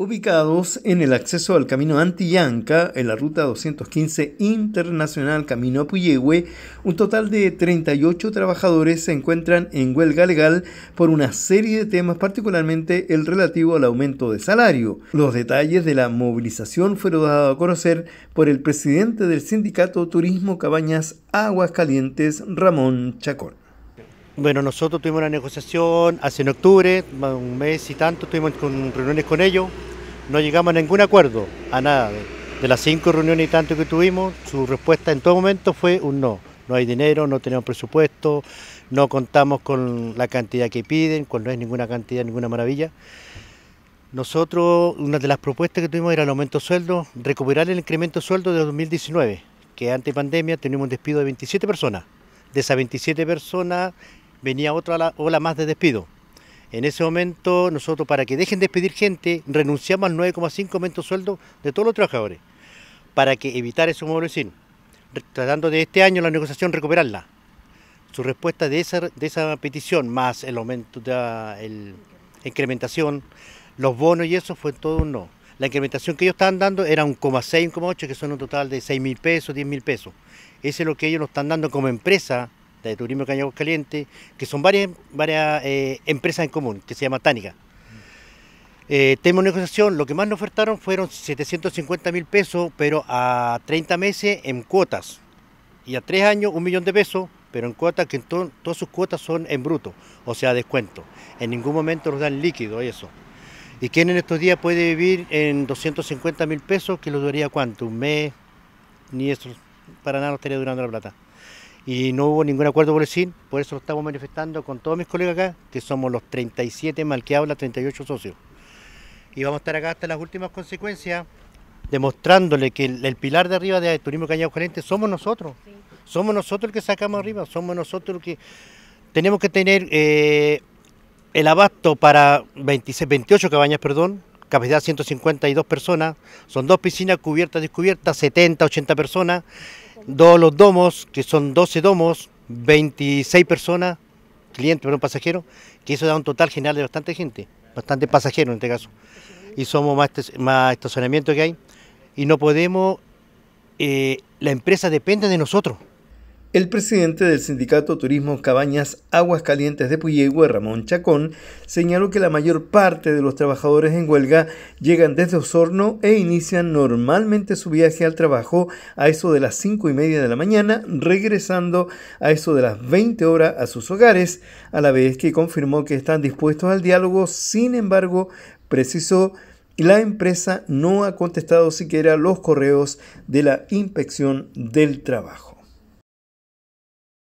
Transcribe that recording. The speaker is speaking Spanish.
ubicados en el acceso al camino Antillanca, en la ruta 215 internacional Camino a un total de 38 trabajadores se encuentran en huelga legal por una serie de temas, particularmente el relativo al aumento de salario. Los detalles de la movilización fueron dados a conocer por el presidente del sindicato Turismo Cabañas Aguascalientes, Ramón Chacón. Bueno, nosotros tuvimos una negociación hace en octubre, un mes y tanto, tuvimos con, reuniones con ellos, no llegamos a ningún acuerdo, a nada. De las cinco reuniones y tanto que tuvimos, su respuesta en todo momento fue un no. No hay dinero, no tenemos presupuesto, no contamos con la cantidad que piden, cuando no es ninguna cantidad, ninguna maravilla. Nosotros, una de las propuestas que tuvimos era el aumento de sueldo, recuperar el incremento de sueldo de 2019, que antes pandemia teníamos un despido de 27 personas. De esas 27 personas, venía otra ola más de despido. En ese momento, nosotros para que dejen de despedir gente, renunciamos al 9,5 aumento de sueldo de todos los trabajadores, para que evitar esos sin tratando de este año la negociación recuperarla. Su respuesta de esa, de esa petición, más el aumento de la incrementación, los bonos y eso, fue todo un no. La incrementación que ellos estaban dando era un 1,6, 1,8, que son un total de 6 mil pesos, 10 mil pesos. Ese es lo que ellos nos están dando como empresa de Turismo de Caliente... que son varias, varias eh, empresas en común, que se llama Tánica. Eh, ...tenemos negociación, lo que más nos ofertaron fueron 750 mil pesos, pero a 30 meses en cuotas. Y a 3 años un millón de pesos, pero en cuotas, que todas sus cuotas son en bruto, o sea, descuento. En ningún momento nos dan líquido eso. Y quién en estos días puede vivir en 250 mil pesos, que lo duraría cuánto, un mes, ni eso, para nada nos estaría durando la plata y no hubo ningún acuerdo por el SIN, por eso lo estamos manifestando con todos mis colegas acá, que somos los 37 mal que habla, 38 socios. Y vamos a estar acá hasta las últimas consecuencias, demostrándole que el, pilar de arriba de turismo Cañado caliente... somos nosotros. Somos nosotros el que sacamos arriba, somos nosotros los que tenemos que tener eh, el abasto para 26, 28 cabañas, perdón, capacidad 152 personas, son dos piscinas cubiertas, descubiertas, 70, 80 personas. Dos los domos, que son 12 domos, 26 personas, clientes, pero pasajeros, que eso da un total general de bastante gente, bastante pasajeros en este caso. Y somos más, este, más estacionamiento que hay. Y no podemos, eh, la empresa depende de nosotros. El presidente del sindicato Turismo Cabañas Aguas Calientes de Puyehue, Ramón Chacón, señaló que la mayor parte de los trabajadores en huelga llegan desde Osorno e inician normalmente su viaje al trabajo a eso de las cinco y media de la mañana, regresando a eso de las 20 horas a sus hogares, a la vez que confirmó que están dispuestos al diálogo, sin embargo, precisó la empresa no ha contestado siquiera los correos de la inspección del trabajo.